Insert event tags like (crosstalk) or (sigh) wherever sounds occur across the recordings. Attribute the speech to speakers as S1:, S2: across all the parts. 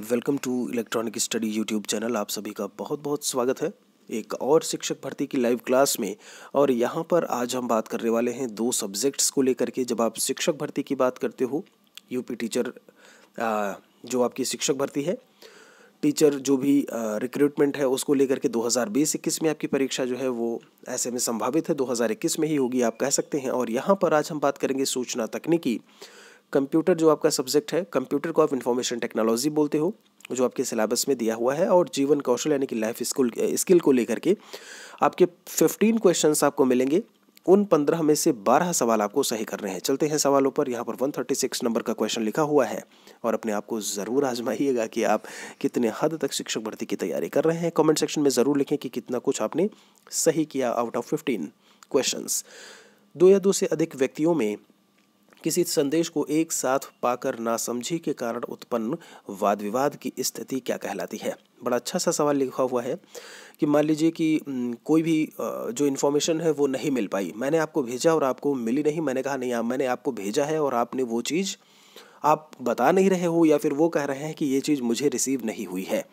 S1: welcome to electronic study YouTube channel आप सभी का बहुत बहुत स्वागत है एक और शिक्षक भर्ती की लाइव क्लास में और यहाँ पर आज हम बात करने वाले हैं दो सब्जेक्ट्स को लेकर के जब आप शिक्षक भर्ती की बात करते हो यूपी टीचर जो आपकी शिक्षक भर्ती है टीचर जो भी रिक्रूटमेंट है उसको लेकर के 2020-21 में आपकी परीक्षा जो है वो ऐसे में संभावित है 2021 में ही होगी आप कह सकते हैं और यहाँ पर आज हम बात करेंगे सूचना तकनीकी कंप्यूटर जो आपका सब्जेक्ट है कंप्यूटर को आप इन्फॉर्मेशन टेक्नोलॉजी बोलते हो जो आपके सिलेबस में दिया हुआ है और जीवन कौशल यानी कि लाइफ स्किल स्किल को लेकर के आपके फिफ्टीन क्वेश्चन आपको मिलेंगे उन पंद्रह में से बारह सवाल आपको सही करने हैं चलते हैं सवालों पर यहाँ पर वन थर्टी सिक्स नंबर का क्वेश्चन लिखा हुआ है और अपने आप को ज़रूर आजमाइएगा कि आप कितने हद तक शिक्षक भर्ती की तैयारी कर रहे हैं कमेंट सेक्शन में ज़रूर लिखें कि कितना कुछ आपने सही किया आउट ऑफ फिफ्टीन क्वेश्चंस दो या दो से अधिक व्यक्तियों में किसी संदेश को एक साथ पाकर नासमझी के कारण उत्पन्न वाद विवाद की स्थिति क्या कहलाती है बड़ा अच्छा सा सवाल लिखा हुआ है कि मान लीजिए कि कोई भी जो इन्फॉर्मेशन है वो नहीं मिल पाई मैंने आपको भेजा और आपको मिली नहीं मैंने कहा नहीं आप मैंने आपको भेजा है और आपने वो चीज़ आप बता नहीं रहे हो या फिर वो कह रहे हैं कि ये चीज़ मुझे रिसीव नहीं हुई है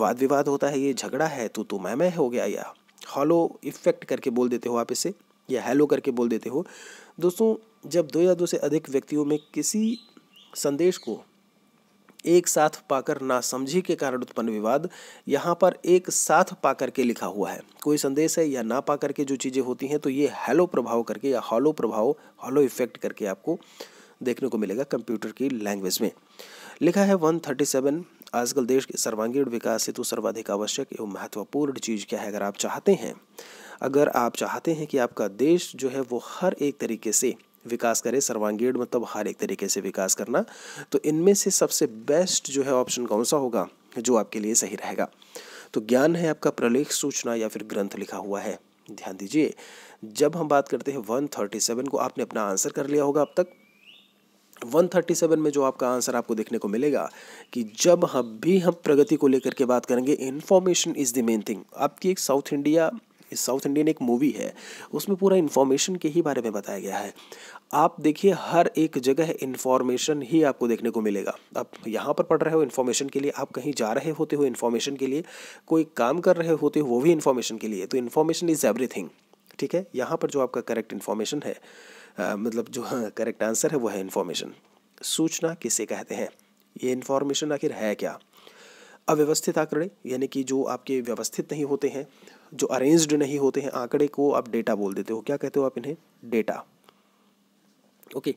S1: वाद विवाद होता है ये झगड़ा है तो तो मैं मैं हो गया या हॉलो इफेक्ट करके बोल देते हो आप इसे या हेलो करके बोल देते हो दोस्तों जब दो या दो से अधिक व्यक्तियों में किसी संदेश को एक साथ पाकर ना समझी के कारण उत्पन्न विवाद यहाँ पर एक साथ पाकर के लिखा हुआ है कोई संदेश है या ना पाकर के जो चीज़ें होती हैं तो ये हैलो प्रभाव करके या हॉलो प्रभाव हॉलो इफेक्ट करके आपको देखने को मिलेगा कंप्यूटर की लैंग्वेज में लिखा है 137 आजकल देश के सर्वांगीण विकास हेतु सर्वाधिक आवश्यक एवं महत्वपूर्ण चीज़ क्या है अगर आप चाहते हैं अगर आप चाहते हैं कि आपका देश जो है वो हर एक तरीके से विकास करे सर्वांगीण मतलब हर एक तरीके से विकास करना तो इनमें से सबसे बेस्ट जो है ऑप्शन कौन सा होगा जो आपके लिए सही रहेगा तो ज्ञान है आपका प्रलेख सूचना या फिर ग्रंथ लिखा हुआ है ध्यान दीजिए जब हम बात करते हैं वन थर्टी सेवन को आपने अपना आंसर कर लिया होगा अब तक वन थर्टी सेवन में जो आपका आंसर आपको देखने को मिलेगा कि जब हम भी हम प्रगति को लेकर के बात करेंगे information is the main thing आपकी एक साउथ इंडिया साउथ इंडियन एक मूवी है उसमें पूरा इन्फॉर्मेशन के ही बारे में बताया गया है आप देखिए हर एक जगह इन्फॉर्मेशन ही आपको देखने को मिलेगा आप यहाँ पर पढ़ रहे हो इन्फॉर्मेशन के लिए आप कहीं जा रहे होते हो इन्फॉर्मेशन के लिए कोई काम कर रहे होते हो वो भी इन्फॉर्मेशन के लिए तो इन्फॉर्मेशन इज़ एवरीथिंग ठीक है यहाँ पर जो आपका करेक्ट इन्फॉर्मेशन है आ, मतलब जो हाँ करेक्ट आंसर है वो है इन्फॉर्मेशन सूचना किसे कहते हैं ये इन्फॉर्मेशन आखिर है क्या अव्यवस्थित आंकड़े यानी कि जो आपके व्यवस्थित नहीं होते हैं जो अरेंज्ड नहीं होते हैं आंकड़े को आप डेटा बोल देते हो क्या कहते हो आप इन्हें डेटा ओके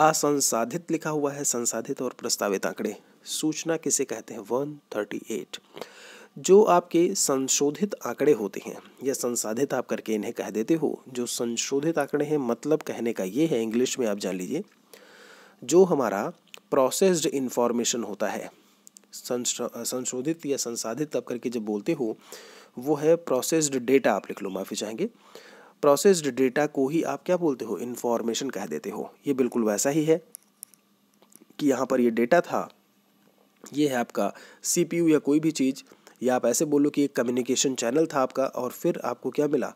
S1: असंसाधित लिखा हुआ है संसाधित और प्रस्तावित आंकड़े सूचना किसे कहते हैं वन थर्टी एट जो आपके संशोधित आंकड़े होते हैं या संसाधित आप करके इन्हें कह देते हो जो संशोधित आंकड़े हैं मतलब कहने का ये है इंग्लिश में आप जान लीजिए जो हमारा प्रोसेस्ड इन्फॉर्मेशन होता है संशोधित या संसाधित आप करके जब बोलते हो वो है प्रोसेस्ड डेटा आप लिख लो माफ़ी चाहेंगे प्रोसेस्ड डेटा को ही आप क्या बोलते हो इन्फॉर्मेशन कह देते हो ये बिल्कुल वैसा ही है कि यहाँ पर ये डेटा था ये है आपका सी या कोई भी चीज़ या आप ऐसे बोलो कि एक कम्युनिकेशन चैनल था आपका और फिर आपको क्या मिला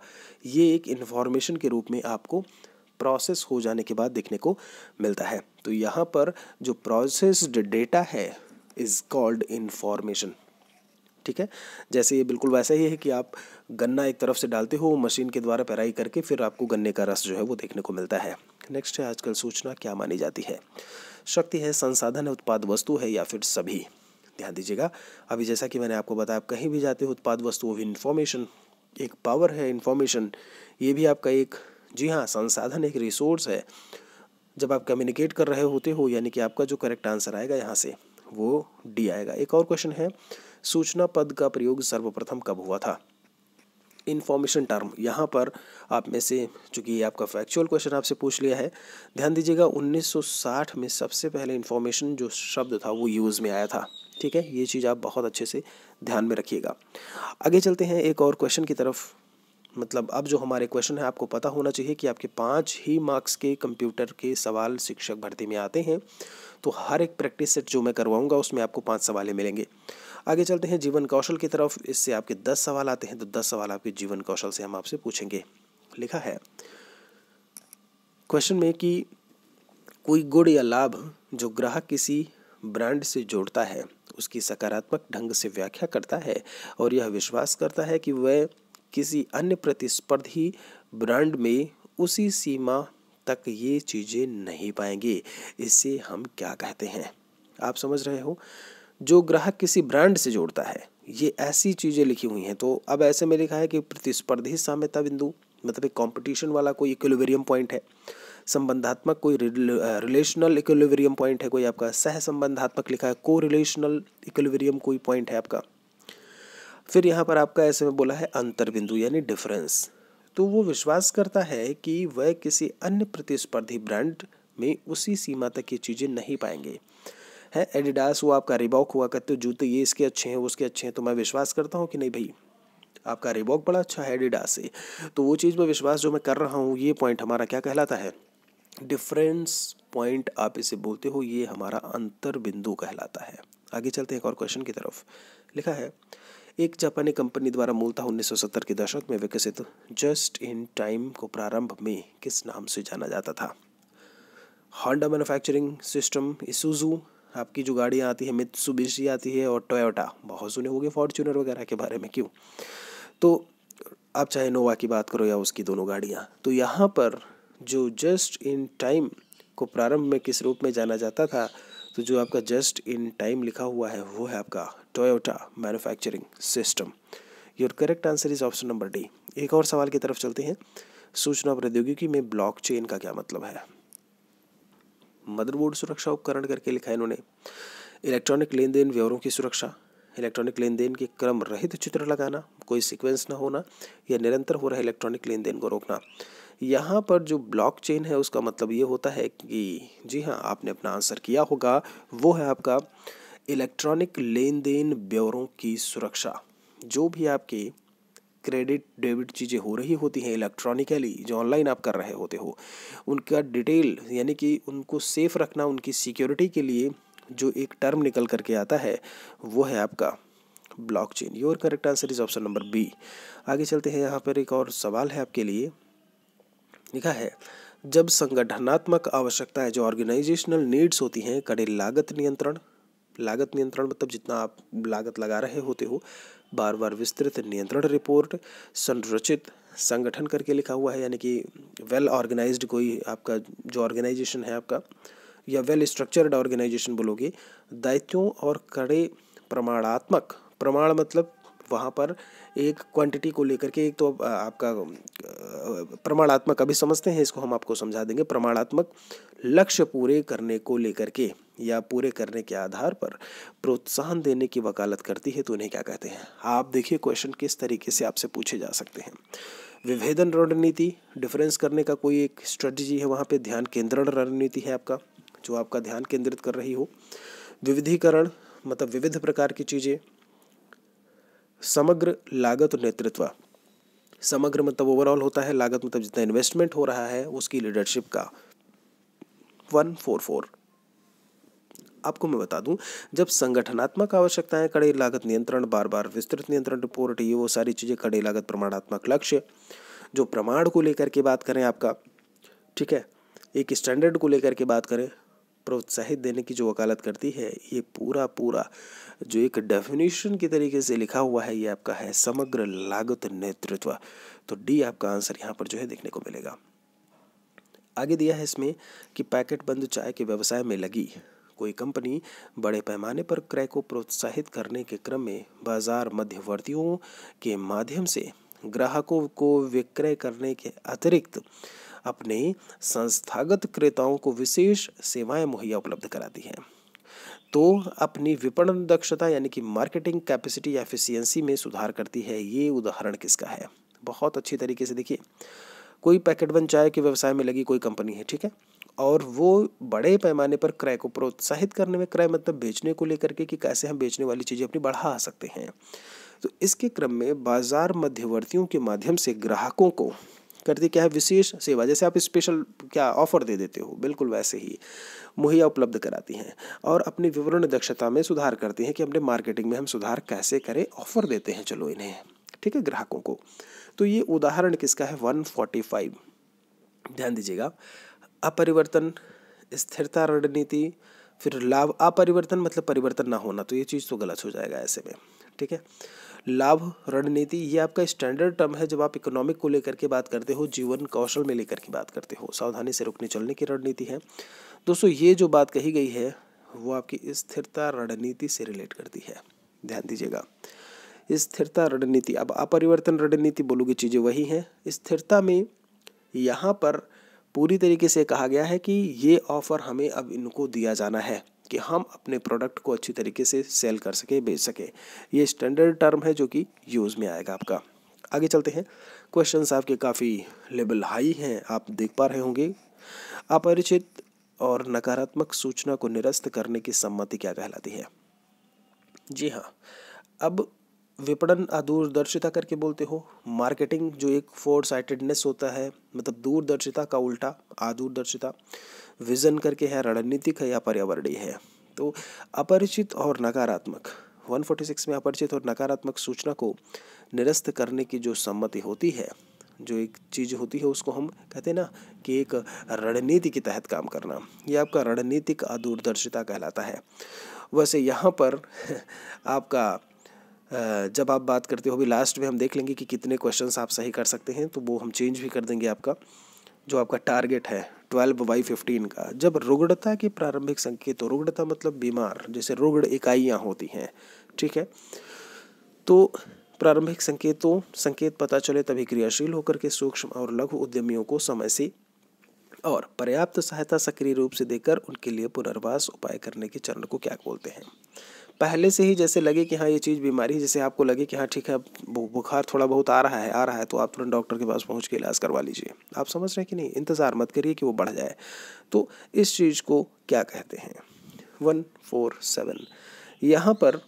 S1: ये एक इन्फॉर्मेशन के रूप में आपको प्रोसेस हो जाने के बाद देखने को मिलता है तो यहाँ पर जो प्रोसेस्ड डेटा है इज़ कॉल्ड इन्फॉर्मेशन ठीक है जैसे ये बिल्कुल वैसा ही है कि आप गन्ना एक तरफ से डालते हो वो मशीन के द्वारा पेराई करके फिर आपको गन्ने का रस जो है वो देखने को मिलता है नेक्स्ट है आजकल सूचना क्या मानी जाती है शक्ति है संसाधन है उत्पाद वस्तु है या फिर सभी ध्यान दीजिएगा अभी जैसा कि मैंने आपको बताया आप कहीं भी जाते हो उत्पाद वस्तु वो भी इन्फॉर्मेशन एक पावर है इन्फॉर्मेशन ये भी आपका एक जी हाँ संसाधन एक रिसोर्स है जब आप कम्युनिकेट कर रहे होते हो यानी कि आपका जो करेक्ट आंसर आएगा यहाँ से वो डी आएगा एक और क्वेश्चन है सूचना पद का प्रयोग सर्वप्रथम कब हुआ था इन्फॉर्मेशन टर्म यहाँ पर आप में से चूँकि ये आपका फैक्चुअल क्वेश्चन आपसे पूछ लिया है ध्यान दीजिएगा 1960 में सबसे पहले इन्फॉर्मेशन जो शब्द था वो यूज़ में आया था ठीक है ये चीज़ आप बहुत अच्छे से ध्यान में रखिएगा आगे चलते हैं एक और क्वेश्चन की तरफ मतलब अब जो हमारे क्वेश्चन है आपको पता होना चाहिए कि आपके पाँच ही मार्क्स के कंप्यूटर के सवाल शिक्षक भर्ती में आते हैं तो हर एक प्रैक्टिस सेट जो मैं करवाऊंगा उसमें आपको पाँच सवालें मिलेंगे आगे चलते हैं जीवन कौशल की तरफ इससे आपके दस सवाल आते हैं तो दस सवाल आपके जीवन कौशल से हम आपसे पूछेंगे लिखा है क्वेश्चन में कि कोई गुण या लाभ जो ग्राहक किसी ब्रांड से जोड़ता है उसकी सकारात्मक ढंग से व्याख्या करता है और यह विश्वास करता है कि वह किसी अन्य प्रतिस्पर्धी ब्रांड में उसी सीमा तक ये चीज़ें नहीं पाएंगे इससे हम क्या कहते हैं आप समझ रहे हो जो ग्राहक किसी ब्रांड से जोड़ता है ये ऐसी चीज़ें लिखी हुई हैं तो अब ऐसे में लिखा है कि प्रतिस्पर्धी साम्यता बिंदु मतलब एक कॉम्पिटिशन वाला कोई इक्वेरियम पॉइंट है संबंधात्मक कोई रिलेशनल इक्वेरियम पॉइंट है कोई आपका सह संबंधात्मक लिखा है को रिलेशनल इक्वेरियम कोई पॉइंट है आपका फिर यहाँ पर आपका ऐसे में बोला है अंतर बिंदु यानी डिफरेंस तो वो विश्वास करता है कि वह किसी अन्य प्रतिस्पर्धी ब्रांड में उसी सीमा तक ये चीज़ें नहीं पाएंगे है एडिडास हुआ आपका रिबॉक हुआ कहते हो जूते ये इसके अच्छे हैं उसके अच्छे हैं तो मैं विश्वास करता हूँ कि नहीं भाई आपका रिबॉक बड़ा अच्छा है एडिडास से तो वो चीज़ पर विश्वास जो मैं कर रहा हूँ ये पॉइंट हमारा क्या कहलाता है डिफरेंस पॉइंट आप इसे बोलते हो ये हमारा अंतर बिंदु कहलाता है आगे चलते हैं एक और क्वेश्चन की तरफ लिखा है एक जापानी कंपनी द्वारा मूलतः 1970 के दशक में विकसित जस्ट इन टाइम को प्रारंभ में किस नाम से जाना जाता था हॉन्डा मैन्युफैक्चरिंग सिस्टम इसुजू आपकी जो गाड़ियाँ आती है मित्सुबिशी आती है और टोयोटा बहुत सुने होंगे फॉर्चूनर वगैरह के बारे में क्यों तो आप चाहे नोवा की बात करो या उसकी दोनों गाड़ियाँ तो यहाँ पर जो जस्ट इन टाइम को प्रारंभ में किस रूप में जाना जाता था तो जो आपका जस्ट इन टाइम लिखा हुआ है वो है आपका Toyota manufacturing system your correct answer is option number D एक और सवाल की तरफ चलते हैं सूचना प्रौद्योगिकी में ब्लॉकचेन का क्या मतलब है मदरबोर्ड सुरक्षा उपकरण करके लिखा है इन्होंने इलेक्ट्रॉनिक लेन देन व्यवहारों की सुरक्षा इलेक्ट्रॉनिक लेन देन के क्रम रहित चित्र लगाना कोई सिक्वेंस ना होना या निरंतर हो रहा इलेक्ट्रॉनिक लेन देन को रोकना यहाँ पर जो ब्लॉकचेन है उसका मतलब ये होता है कि जी हाँ आपने अपना आंसर किया होगा वो है आपका इलेक्ट्रॉनिक लेन देन ब्यौरों की सुरक्षा जो भी आपके क्रेडिट डेबिट चीज़ें हो रही होती हैं इलेक्ट्रॉनिकली जो ऑनलाइन आप कर रहे होते हो उनका डिटेल यानी कि उनको सेफ रखना उनकी सिक्योरिटी के लिए जो एक टर्म निकल करके आता है वो है आपका blockchain your correct answer is option number B आगे चलते हैं यहाँ पर एक और सवाल है आपके लिए लिखा है जब संगठनात्मक आवश्यकताएं जो ऑर्गेनाइजेशनल नीड्स होती हैं कड़े लागत नियंत्रण लागत नियंत्रण मतलब जितना आप लागत लगा रहे होते हो बार बार विस्तृत नियंत्रण रिपोर्ट संरचित संगठन करके लिखा हुआ है यानी कि वेल ऑर्गेनाइज्ड कोई आपका जो ऑर्गेनाइजेशन है आपका या वेल स्ट्रक्चर्ड ऑर्गेनाइजेशन बोलोगे दायित्वों और कड़े प्रमाणात्मक प्रमाण मतलब वहाँ पर एक क्वांटिटी को लेकर के एक तो आपका प्रमाणात्मक अभी समझते हैं इसको हम आपको समझा देंगे प्रमाणात्मक लक्ष्य पूरे करने को लेकर के या पूरे करने के आधार पर प्रोत्साहन देने की वकालत करती है तो उन्हें क्या कहते हैं आप देखिए क्वेश्चन किस तरीके से आपसे पूछे जा सकते हैं विभेदन रणनीति डिफरेंस करने का कोई एक स्ट्रेटजी है वहाँ पे ध्यान केंद्रण रणनीति है आपका जो आपका ध्यान केंद्रित कर रही हो विविधीकरण मतलब विविध प्रकार की चीज़ें समग्र लागत नेतृत्व समग्र मतलब ओवरऑल होता है लागत मतलब जितना इन्वेस्टमेंट हो रहा है उसकी लीडरशिप का वन फोर फोर आपको मैं बता दूं जब संगठनात्मक आवश्यकताएं कड़े लागत नियंत्रण बार बार विस्तृत नियंत्रण रिपोर्ट ये वो सारी चीज़ें कड़े लागत प्रमाणात्मक लक्ष्य जो प्रमाण को लेकर के बात करें आपका ठीक है एक स्टैंडर्ड को लेकर के बात करें प्रोत्साहित देने की जो वकालत करती है ये पूरा पूरा जो एक डेफिनेशन के तरीके से लिखा हुआ है ये आपका है समग्र लागत नेतृत्व तो डी आपका आंसर यहाँ पर जो है देखने को मिलेगा आगे दिया है इसमें कि पैकेट बंद चाय के व्यवसाय में लगी कोई कंपनी बड़े पैमाने पर क्रय को प्रोत्साहित करने के क्रम में बाजार मध्यवर्तियों के माध्यम से ग्राहकों को विक्रय करने के अतिरिक्त अपने संस्थागत क्रेताओं को विशेष सेवाएं मुहैया उपलब्ध कराती है तो अपनी विपणन दक्षता यानी कि मार्केटिंग कैपेसिटी या एफिशिएंसी में सुधार करती है ये उदाहरण किसका है बहुत अच्छी तरीके से देखिए कोई पैकेट बन चाय के व्यवसाय में लगी कोई कंपनी है ठीक है और वो बड़े पैमाने पर क्रय को प्रोत्साहित करने में क्रय मतलब बेचने को लेकर के कि कैसे हम बेचने वाली चीज़ें अपनी बढ़ा सकते हैं तो इसके क्रम में बाजार मध्यवर्तियों के माध्यम से ग्राहकों को करती क्या है विशेष सेवा जैसे आप स्पेशल क्या ऑफर दे देते हो बिल्कुल वैसे ही मुहैया उपलब्ध कराती हैं और अपनी विवरण दक्षता में सुधार करती हैं कि अपने मार्केटिंग में हम सुधार कैसे करें ऑफर देते हैं चलो इन्हें ठीक है ग्राहकों को तो ये उदाहरण किसका है वन ध्यान दीजिएगा अपरिवर्तन स्थिरता रणनीति फिर लाभ अपरिवर्तन मतलब परिवर्तन ना होना तो ये चीज़ तो गलत हो जाएगा ऐसे में ठीक है लाभ रणनीति ये आपका स्टैंडर्ड टर्म है जब आप इकोनॉमिक को लेकर के बात करते हो जीवन कौशल में लेकर के बात करते हो सावधानी से रुकने चलने की रणनीति है दोस्तों ये जो बात कही गई है वो आपकी स्थिरता रणनीति से रिलेट करती है ध्यान दीजिएगा स्थिरता रणनीति अब अपरिवर्तन रणनीति बोलोगे चीज़ें वही हैं स्थिरता में यहाँ पर पूरी तरीके से कहा गया है कि ये ऑफ़र हमें अब इनको दिया जाना है कि हम अपने प्रोडक्ट को अच्छी तरीके से सेल कर सकें बेच सकें ये स्टैंडर्ड टर्म है जो कि यूज़ में आएगा आपका आगे चलते हैं क्वेश्चन आपके काफ़ी लेवल हाई हैं आप देख पा रहे होंगे अपरिचित और नकारात्मक सूचना को निरस्त करने की सम्मति क्या कहलाती है जी हाँ अब विपणन अदूरदर्शिता करके बोलते हो मार्केटिंग जो एक फोर साइटेडनेस होता है मतलब दूरदर्शिता का उल्टा आदूरदर्शिता विजन करके है रणनीतिक है या पर्यावरणीय है तो अपरिचित और नकारात्मक 146 में अपरिचित और नकारात्मक सूचना को निरस्त करने की जो सम्मति होती है जो एक चीज़ होती है उसको हम कहते हैं ना कि एक रणनीति के तहत काम करना ये आपका रणनीतिक अदूरदर्शिता कहलाता है वैसे यहाँ पर (laughs) आपका जब आप बात करते हो भी लास्ट में हम देख लेंगे कि कितने क्वेश्चंस आप सही कर सकते हैं तो वो हम चेंज भी कर देंगे आपका जो आपका टारगेट है ट्वेल्व बाई फिफ्टीन का जब रुग्णता के प्रारंभिक संकेत रुग्णता मतलब बीमार जैसे रुग्ण इकाइयाँ होती हैं ठीक है तो प्रारंभिक संकेतों संकेत पता चले तभी क्रियाशील होकर के सूक्ष्म और लघु उद्यमियों को समय से और पर्याप्त सहायता सक्रिय रूप से देकर उनके लिए पुनर्वास उपाय करने के चरण को क्या बोलते हैं पहले से ही जैसे लगे कि हाँ ये चीज़ बीमारी है जैसे आपको लगे कि हाँ ठीक है बुखार थोड़ा बहुत आ रहा है आ रहा है तो आप तुरंत डॉक्टर के पास पहुँच के इलाज करवा लीजिए आप समझ रहे हैं कि नहीं इंतज़ार मत करिए कि वो बढ़ जाए तो इस चीज़ को क्या कहते हैं वन फोर सेवन यहाँ पर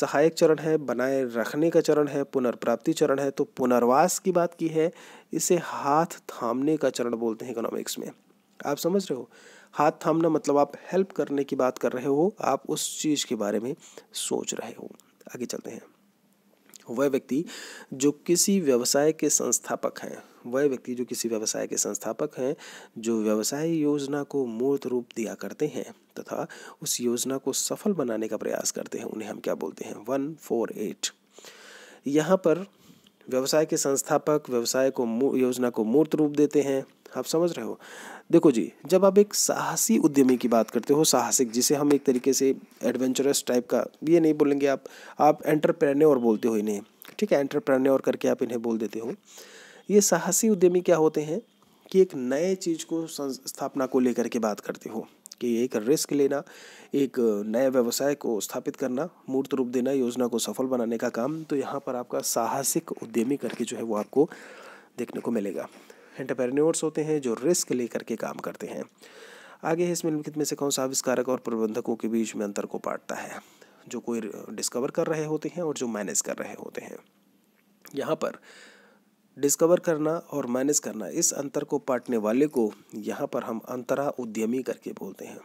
S1: सहायक चरण है बनाए रखने का चरण है पुनर्प्राप्ति चरण है तो पुनर्वास की बात की है इसे हाथ थामने का चरण बोलते हैं इकोनॉमिक्स में आप समझ रहे हो हाथ थामना मतलब आप हेल्प करने की बात कर रहे हो आप उस चीज़ के बारे में सोच रहे हो आगे चलते हैं वह व्यक्ति जो किसी व्यवसाय के संस्थापक हैं वह व्यक्ति जो किसी व्यवसाय के संस्थापक हैं जो व्यवसाय योजना को मूर्त रूप दिया करते हैं तथा उस योजना को सफल बनाने का प्रयास करते हैं उन्हें हम क्या बोलते हैं वन फोर एट यहाँ पर व्यवसाय के संस्थापक व्यवसाय को योजना को मूर्त रूप देते हैं आप समझ रहे हो देखो जी जब आप एक साहसी उद्यमी की बात करते हो साहसिक जिसे हम एक तरीके से एडवेंचरस टाइप का ये नहीं बोलेंगे आप आप एंटरप्रेन्योर बोलते हो इन्हें ठीक है एंटरप्रेन्योर करके आप इन्हें बोल देते हो ये साहसी उद्यमी क्या होते हैं कि एक नए चीज़ को स्थापना को लेकर के बात करते हो कि एक रिस्क लेना एक नए व्यवसाय को स्थापित करना मूर्त रूप देना योजना को सफल बनाने का काम तो यहाँ पर आपका साहसिक उद्यमी करके जो है वो आपको देखने को मिलेगा एंटरप्रेन्योर्स होते हैं जो रिस्क लेकर के काम करते हैं आगे है इसमें लिखित में से कौन सा आविष्कारक और प्रबंधकों के बीच में अंतर को पाटता है जो कोई डिस्कवर कर रहे होते हैं और जो मैनेज कर रहे होते हैं यहाँ पर डिस्कवर करना और मैनेज करना इस अंतर को पाटने वाले को यहाँ पर हम अंतरा उद्यमी करके बोलते हैं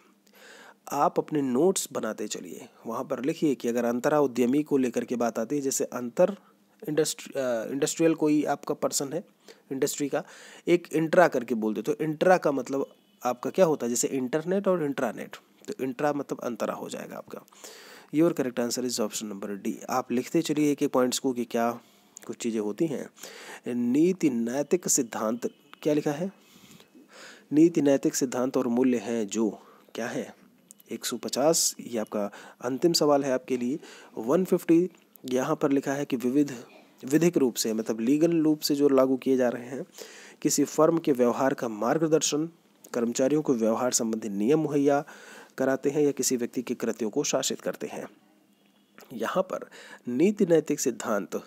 S1: आप अपने नोट्स बनाते चलिए वहाँ पर लिखिए कि अगर अंतरा उद्यमी को लेकर के बात आती है जैसे अंतर इंडस्ट्री इंडस्ट्रियल कोई आपका पर्सन है इंडस्ट्री का एक इंट्रा करके बोल दे तो इंट्रा का मतलब आपका क्या होता है जैसे इंटरनेट और इंट्रानेट तो इंट्रा मतलब अंतरा हो जाएगा आपका your correct answer is option number D आप लिखते चलिए एक एक पॉइंट्स को कि क्या कुछ चीज़ें होती हैं नीति नैतिक सिद्धांत क्या लिखा है नीति नैतिक सिद्धांत और मूल्य हैं जो क्या है 150 ये आपका अंतिम सवाल है आपके लिए 150 यहाँ पर लिखा है कि विविध विधिक रूप से मतलब लीगल रूप से जो लागू किए जा रहे हैं किसी फर्म के व्यवहार का मार्गदर्शन कर्मचारियों को व्यवहार संबंधी नियम मुहैया कराते हैं या किसी व्यक्ति के कृत्यों को शासित करते हैं यहाँ पर नीति नैतिक सिद्धांत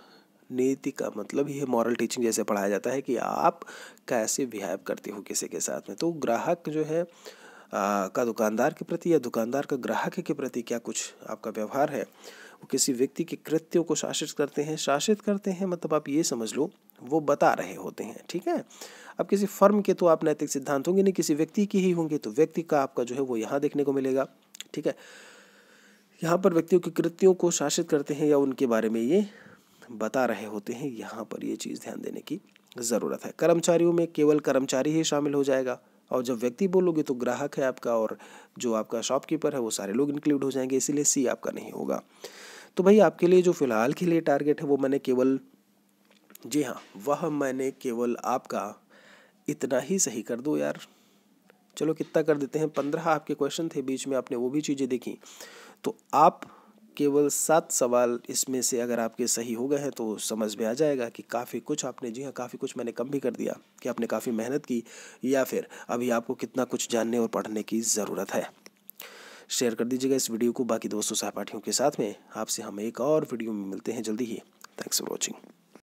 S1: नीति का मतलब ही है मॉरल टीचिंग जैसे पढ़ाया जाता है कि आप कैसे बिहेव करते हो किसी के साथ में तो ग्राहक जो है आ, का दुकानदार के प्रति या दुकानदार का ग्राहक के प्रति क्या कुछ आपका व्यवहार है वो किसी व्यक्ति के कृत्यों को शासित करते हैं शासित करते हैं मतलब आप ये समझ लो वो बता रहे होते हैं ठीक है अब किसी फर्म के तो आप नैतिक सिद्धांत होंगे नहीं किसी व्यक्ति की ही होंगे तो व्यक्ति का आपका जो है वो यहाँ देखने को मिलेगा ठीक है यहाँ पर व्यक्तियों की कृत्यों को शासित करते हैं या उनके बारे में ये बता रहे होते हैं यहाँ पर ये चीज़ ध्यान देने की ज़रूरत है कर्मचारियों में केवल कर्मचारी ही शामिल हो जाएगा और जब व्यक्ति बोलोगे तो ग्राहक है आपका और जो आपका शॉपकीपर है वो सारे लोग इंक्लूड हो जाएंगे इसीलिए सी आपका नहीं होगा तो भाई आपके लिए जो फ़िलहाल के लिए टारगेट है वो मैंने केवल जी हाँ वह मैंने केवल आपका इतना ही सही कर दो यार चलो कितना कर देते हैं पंद्रह आपके क्वेश्चन थे बीच में आपने वो भी चीज़ें देखी तो आप केवल सात सवाल इसमें से अगर आपके सही हो गए हैं तो समझ में आ जाएगा कि काफ़ी कुछ आपने जी हाँ काफ़ी कुछ मैंने कम भी कर दिया कि आपने काफ़ी मेहनत की या फिर अभी आपको कितना कुछ जानने और पढ़ने की ज़रूरत है शेयर कर दीजिएगा इस वीडियो को बाकी दोस्तों सहपाठियों के साथ में आपसे हम एक और वीडियो में मिलते हैं जल्दी ही थैंक्स फॉर वॉचिंग